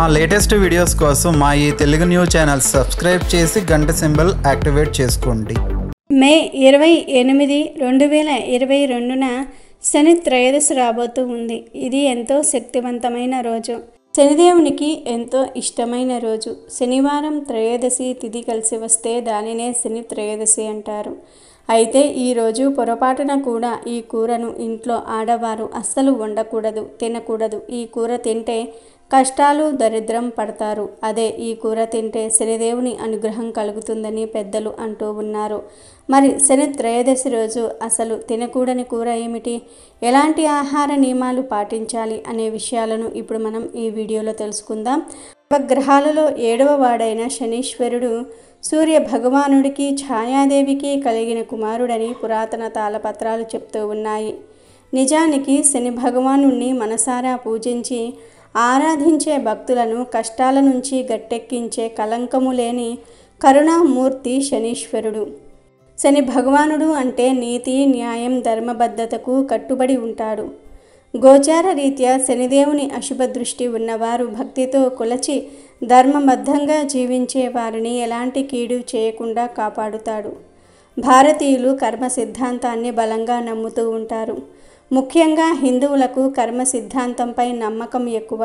మా latest videos కోసం మా ఈ తెలుగు న్యూస్ ఛానల్ సబ్స్క్రైబ్ చేసి గంట సింబల్ యాక్టివేట్ చేసుకోండి మే ఇరవై ఎనిమిది రెండు వేల ఇరవై రెండున శని త్రయోదశి రాబోతూ ఉంది ఇది ఎంతో శక్తివంతమైన రోజు శనిదేవునికి ఎంతో ఇష్టమైన రోజు శనివారం త్రయోదశి తిథి కలిసి వస్తే దానినే శని త్రయోదశి అంటారు అయితే ఈరోజు పొరపాటున కూడా ఈ కూరను ఇంట్లో ఆడవారు అస్సలు వండకూడదు తినకూడదు ఈ కూర తింటే కష్టాలు దరిద్రం పడతారు అదే ఈ కూర తింటే శనిదేవుని అనుగ్రహం కలుగుతుందని పెద్దలు అంటూ ఉన్నారు మరి శని త్రయోదశి రోజు అసలు తినకూడని కూర ఏమిటి ఎలాంటి ఆహార నియమాలు పాటించాలి అనే విషయాలను ఇప్పుడు మనం ఈ వీడియోలో తెలుసుకుందాం నవగ్రహాలలో ఏడవ వాడైన శనీశ్వరుడు సూర్య భగవానుడికి ఛాయాదేవికి కలిగిన కుమారుడని పురాతన తాళపత్రాలు చెప్తూ ఉన్నాయి నిజానికి శని భగవానుణ్ణి మనసారా పూజించి ఆరాధించే భక్తులను కష్టాల నుంచి గట్టెక్కించే కలంకము లేని కరుణామూర్తి శనీశ్వరుడు శని భగవానుడు అంటే నీతి న్యాయం ధర్మబద్ధతకు కట్టుబడి ఉంటాడు గోచార రీత్యా శనిదేవుని అశుభ దృష్టి ఉన్నవారు భక్తితో కులచి ధర్మబద్ధంగా జీవించే వారిని ఎలాంటి కీడు చేయకుండా కాపాడుతాడు భారతీయులు కర్మ సిద్ధాంతాన్ని బలంగా నమ్ముతూ ఉంటారు ముఖ్యంగా హిందువులకు కర్మ సిద్ధాంతంపై నమ్మకం ఎక్కువ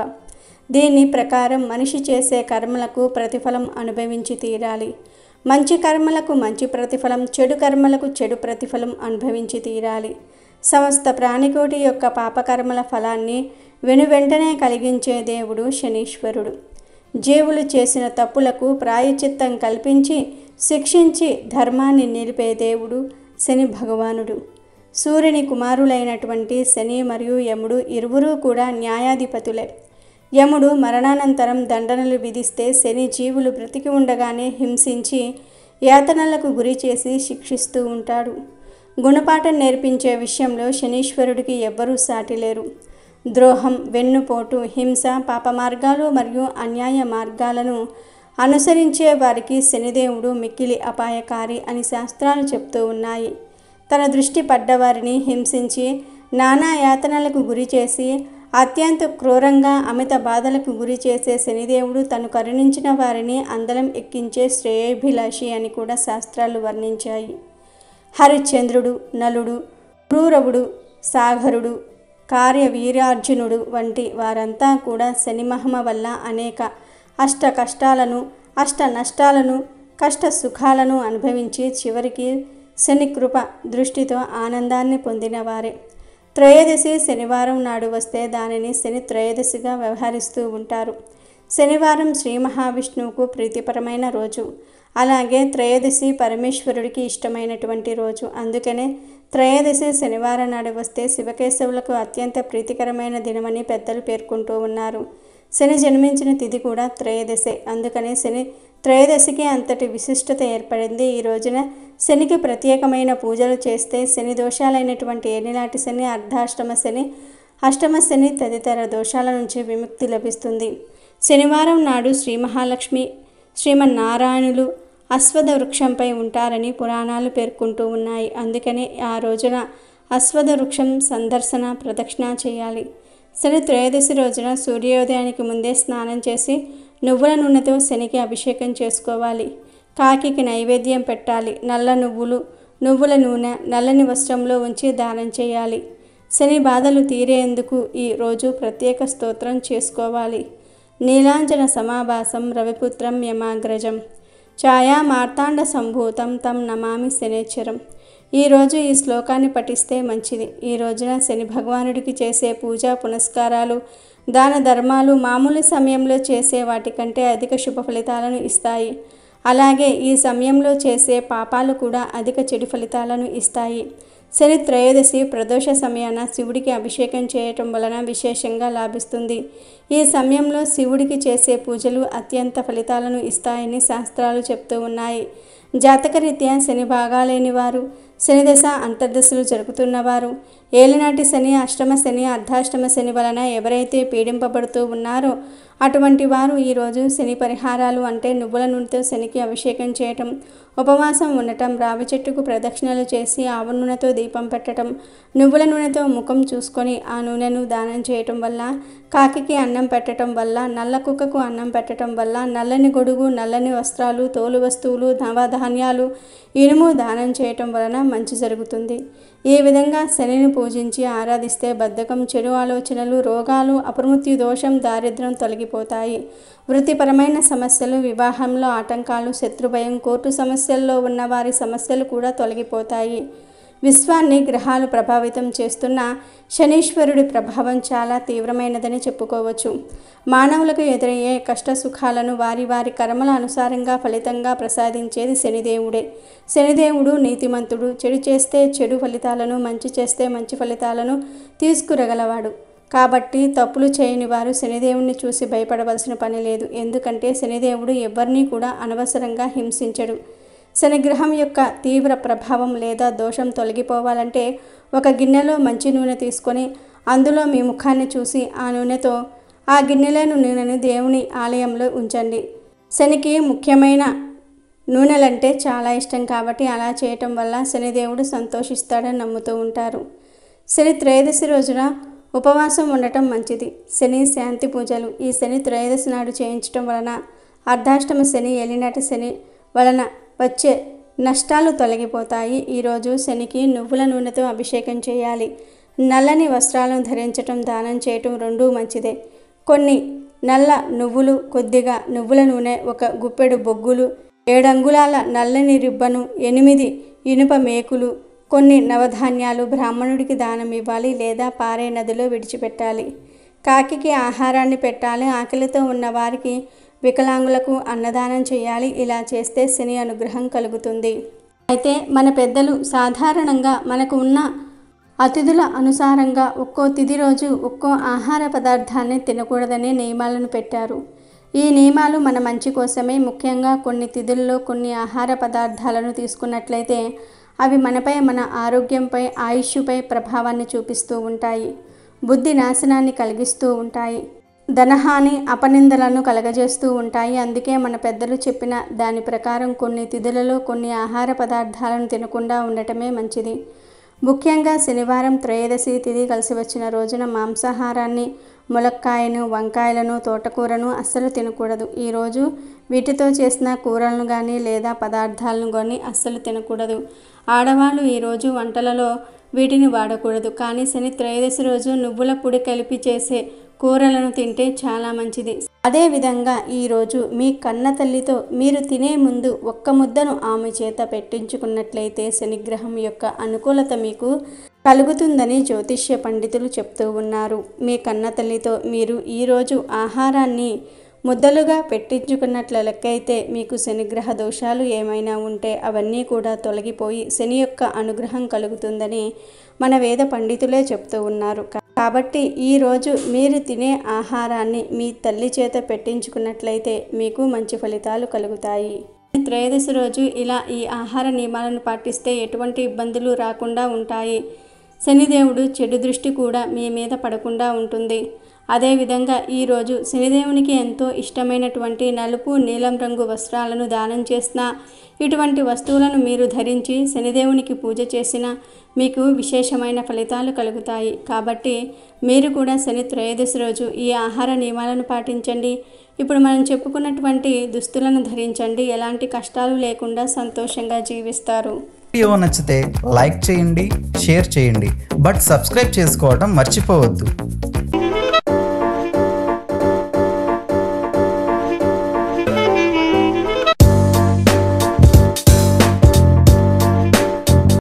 దీని ప్రకారం మనిషి చేసే కర్మలకు ప్రతిఫలం అనుభవించి తీరాలి మంచి కర్మలకు మంచి ప్రతిఫలం చెడు కర్మలకు చెడు ప్రతిఫలం అనుభవించి తీరాలి సమస్త ప్రాణికోటి యొక్క పాపకర్మల ఫలాన్ని వెనువెంటనే కలిగించే దేవుడు శనీశ్వరుడు జీవులు చేసిన తప్పులకు ప్రాయచిత్తం కల్పించి శిక్షించి ధర్మాన్ని నిలిపే దేవుడు శని భగవానుడు సూర్యుని కుమారులైనటువంటి శని మరియు యముడు ఇరువురూ కూడా న్యాయాధిపతులే యముడు మరణానంతరం దండనలు విధిస్తే శని జీవులు బ్రతికి ఉండగానే హింసించి యాతనలకు గురి చేసి శిక్షిస్తూ ఉంటాడు గుణపాఠం నేర్పించే విషయంలో శనీశ్వరుడికి ఎవ్వరూ సాటిలేరు ద్రోహం వెన్నుపోటు హింస పాప మార్గాలు మరియు అన్యాయ మార్గాలను అనుసరించే వారికి శనిదేవుడు మిక్కిలి అపాయకారి అని శాస్త్రాలు చెప్తూ ఉన్నాయి తన దృష్టి పడ్డవారిని హింసించి నానా యాతనలకు గురి చేసి అత్యంత క్రూరంగా అమిత బాధలకు గురి చేసే శనిదేవుడు తను కరుణించిన వారిని అందలం ఎక్కించే శ్రేయోభిలాషి అని కూడా శాస్త్రాలు వర్ణించాయి హరిశ్చంద్రుడు నలుడు క్రూరవుడు సాగరుడు కార్యవీరార్జునుడు వంటి వారంతా కూడా శని మహమ వల్ల అనేక అష్ట కష్టాలను అష్ట నష్టాలను కష్ట సుఖాలను అనుభవించి చివరికి శని కృప దృష్టితో ఆనందాన్ని పొందినవారే త్రయోదశి శనివారం నాడు వస్తే దానిని శని త్రయోదశిగా వ్యవహరిస్తూ ఉంటారు శనివారం శ్రీ మహావిష్ణువుకు ప్రీతిపరమైన రోజు అలాగే త్రయోదశి పరమేశ్వరుడికి ఇష్టమైనటువంటి రోజు అందుకనే త్రయోదశి శనివారం నాడు వస్తే శివకేశవులకు అత్యంత ప్రీతికరమైన దినమని పెద్దలు పేర్కొంటూ ఉన్నారు శని జన్మించిన తిథి కూడా త్రయోదశే అందుకనే శని త్రయోదశికి అంతటి విశిష్టత ఏర్పడింది ఈ రోజున శనికి ప్రత్యేకమైన పూజలు చేస్తే శని దోషాలైనటువంటి ఏనిలాంటి శని అర్ధాష్టమ శని అష్టమ శని తదితర దోషాల నుంచి విముక్తి లభిస్తుంది శనివారం నాడు శ్రీ మహాలక్ష్మి శ్రీమన్నారాయణులు అశ్వథ వృక్షంపై ఉంటారని పురాణాలు పేర్కొంటూ ఉన్నాయి అందుకనే ఆ రోజున అశ్వథ వృక్షం సందర్శన ప్రదక్షిణ చేయాలి శని త్రయోదశి రోజున సూర్యోదయానికి ముందే స్నానం చేసి నువ్వుల నూనెతో శనికి అభిషేకం చేసుకోవాలి కాకికి నైవేద్యం పెట్టాలి నల్ల నువ్వులు నువ్వుల నూనె నల్లని వస్త్రంలో ఉంచి దానం చేయాలి శని బాధలు తీరేందుకు ఈ రోజు ప్రత్యేక స్తోత్రం చేసుకోవాలి నీలాంజన సమాభాసం రవిపుత్రం యమాగ్రజం ఛాయా మార్తాండ సంభూతం తం నమామి శనేశ్వరం ఈరోజు ఈ శ్లోకాన్ని పఠిస్తే మంచిది ఈ రోజున శని భగవానుడికి చేసే పూజా పునస్కారాలు దాన ధర్మాలు మామూలు సమయంలో చేసే వాటికంటే అధిక శుభ ఫలితాలను ఇస్తాయి అలాగే ఈ సమయంలో చేసే పాపాలు కూడా అధిక చెడు ఫలితాలను ఇస్తాయి శని త్రయోదశి ప్రదోష సమయాన శివుడికి అభిషేకం చేయటం వలన విశేషంగా లాభిస్తుంది ఈ సమయంలో శివుడికి చేసే పూజలు అత్యంత ఫలితాలను ఇస్తాయని శాస్త్రాలు చెప్తూ ఉన్నాయి జాతకరీత్యా శని భాగాలేని వారు శనిదశ అంతర్దశలు జరుపుతున్నవారు ఏలినాటి శని అష్టమ శని అర్ధాష్టమ శని వలన ఎవరైతే పీడింపబడుతూ ఉన్నారో అటువంటి వారు ఈరోజు శని పరిహారాలు అంటే నువ్వుల నూనెతో శనికి అభిషేకం చేయటం ఉపవాసం ఉండటం రావి చెట్టుకు ప్రదక్షిణలు చేసి నూనెతో దీపం పెట్టడం నువ్వుల నూనెతో ముఖం చూసుకొని ఆ నూనెను దానం చేయటం వల్ల కాకికి అన్నం పెట్టడం వల్ల నల్ల కుక్కకు అన్నం పెట్టడం వల్ల నల్లని గొడుగు నల్లని వస్త్రాలు తోలు వస్తువులు నవధాన్యాలు ఇనుము దానం చేయటం వలన మంచి జరుగుతుంది ఈ విధంగా శనిని పూజించి ఆరాధిస్తే బద్ధకం చెడు ఆలోచనలు రోగాలు అపమృత్యు దోషం దారిద్ర్యం తొలగిపోతాయి వృత్తిపరమైన సమస్యలు వివాహంలో ఆటంకాలు శత్రుభయం కోర్టు సమస్యల్లో ఉన్న వారి సమస్యలు కూడా తొలగిపోతాయి విశ్వాన్ని గ్రహాలు ప్రభావితం చేస్తున్న శనీశ్వరుడి ప్రభావం చాలా తీవ్రమైనదని చెప్పుకోవచ్చు మానవులకు ఎదురయ్యే కష్ట సుఖాలను వారి వారి కర్మల అనుసారంగా ఫలితంగా ప్రసాదించేది శనిదేవుడే శనిదేవుడు నీతిమంతుడు చెడు చేస్తే చెడు ఫలితాలను మంచి చేస్తే మంచి ఫలితాలను తీసుకురగలవాడు కాబట్టి తప్పులు చేయని వారు శనిదేవుణ్ణి చూసి భయపడవలసిన పని లేదు ఎందుకంటే శనిదేవుడు ఎవరినీ కూడా అనవసరంగా హింసించడు శనిగ్రహం యొక్క తీవ్ర ప్రభావం లేదా దోషం తొలగిపోవాలంటే ఒక గిన్నెలో మంచి నూనె తీసుకొని అందులో మీ ముఖాన్ని చూసి ఆ నూనెతో ఆ గిన్నెలను నూనెను దేవుని ఆలయంలో ఉంచండి శనికి ముఖ్యమైన నూనెలంటే చాలా ఇష్టం కాబట్టి అలా చేయటం వల్ల శనిదేవుడు సంతోషిస్తాడని నమ్ముతూ ఉంటారు శని త్రయోదశి రోజున ఉపవాసం ఉండటం మంచిది శని శాంతి పూజలు ఈ శని త్రయోదశి నాడు చేయించడం వలన అర్ధాష్టమ శని ఎలినాటి శని వలన వచ్చే నష్టాలు తొలగిపోతాయి ఈరోజు శనికి నువ్వుల నూనెతో అభిషేకం చేయాలి నల్లని వస్త్రాలను ధరించటం దానం చేయటం రెండూ మంచిదే కొన్ని నల్ల నువ్వులు కొద్దిగా నువ్వుల నూనె ఒక గుప్పెడు బొగ్గులు ఏడంగుళాల నల్లని రిబ్బను ఎనిమిది ఇనుప మేకులు కొన్ని నవధాన్యాలు బ్రాహ్మణుడికి దానం ఇవ్వాలి లేదా పారే నదిలో విడిచిపెట్టాలి కాకికి ఆహారాన్ని పెట్టాలి ఆకలితో ఉన్న వారికి వికలాంగులకు అన్నదానం చేయాలి ఇలా చేస్తే శని అనుగ్రహం కలుగుతుంది అయితే మన పెద్దలు సాధారణంగా మనకు ఉన్న అతిథుల అనుసారంగా ఒక్కో తిది రోజు ఒక్కో ఆహార పదార్థాన్ని తినకూడదనే నియమాలను పెట్టారు ఈ నియమాలు మన మంచి కోసమే ముఖ్యంగా కొన్ని తిథుల్లో కొన్ని ఆహార పదార్థాలను తీసుకున్నట్లయితే అవి మనపై మన ఆరోగ్యంపై ఆయుష్పై ప్రభావాన్ని చూపిస్తూ ఉంటాయి బుద్ధి నాశనాన్ని కలిగిస్తూ ఉంటాయి ధనహాని అపనిందలను కలగజేస్తూ ఉంటాయి అందుకే మన పెద్దలు చెప్పిన దాని ప్రకారం కొన్ని తిథులలో కొన్ని ఆహార పదార్థాలను తినకుండా ఉండటమే మంచిది ముఖ్యంగా శనివారం త్రయోదశి తిథి కలిసి వచ్చిన రోజున మాంసాహారాన్ని ములక్కాయను వంకాయలను తోటకూరను అస్సలు తినకూడదు ఈరోజు వీటితో చేసిన కూరలను కానీ లేదా పదార్థాలను కానీ అస్సలు తినకూడదు ఆడవాళ్ళు ఈరోజు వంటలలో వీటిని వాడకూడదు కానీ శని త్రయోదశి రోజు నువ్వుల పొడి కలిపి చేసే కూరలను తింటే చాలా మంచిది అదేవిధంగా ఈరోజు మీ కన్న తల్లితో మీరు తినే ముందు ఒక్క ముద్దను ఆమె చేత పెట్టించుకున్నట్లయితే శనిగ్రహం యొక్క అనుకూలత మీకు కలుగుతుందని జ్యోతిష్య పండితులు చెప్తూ ఉన్నారు మీ కన్న తల్లితో మీరు ఈరోజు ఆహారాన్ని ముద్దలుగా పెట్టించుకున్నట్ల లెక్కైతే మీకు శనిగ్రహ దోషాలు ఏమైనా ఉంటే అవన్నీ కూడా తొలగిపోయి శని యొక్క అనుగ్రహం కలుగుతుందని మన వేద పండితులే చెప్తూ ఉన్నారు కాబట్టి ఈరోజు మీరు తినే ఆహారాన్ని మీ తల్లి చేత పెట్టించుకున్నట్లయితే మీకు మంచి ఫలితాలు కలుగుతాయి త్రయోదశి రోజు ఇలా ఈ ఆహార నియమాలను పాటిస్తే ఎటువంటి ఇబ్బందులు రాకుండా ఉంటాయి శనిదేవుడు చెడు దృష్టి కూడా మీ మీద పడకుండా ఉంటుంది అదేవిధంగా ఈరోజు శనిదేవునికి ఎంతో ఇష్టమైనటువంటి నలుపు నీలం రంగు వస్త్రాలను దానం చేసిన ఇటువంటి వస్తువులను మీరు ధరించి శనిదేవునికి పూజ చేసిన మీకు విశేషమైన ఫలితాలు కలుగుతాయి కాబట్టి మీరు కూడా శని త్రయోదశి రోజు ఈ ఆహార నియమాలను పాటించండి ఇప్పుడు మనం చెప్పుకున్నటువంటి దుస్తులను ధరించండి ఎలాంటి కష్టాలు లేకుండా సంతోషంగా జీవిస్తారు వీడియో నచ్చితే లైక్ చేయండి షేర్ చేయండి బట్ సబ్స్క్రైబ్ చేసుకోవడం మర్చిపోవద్దు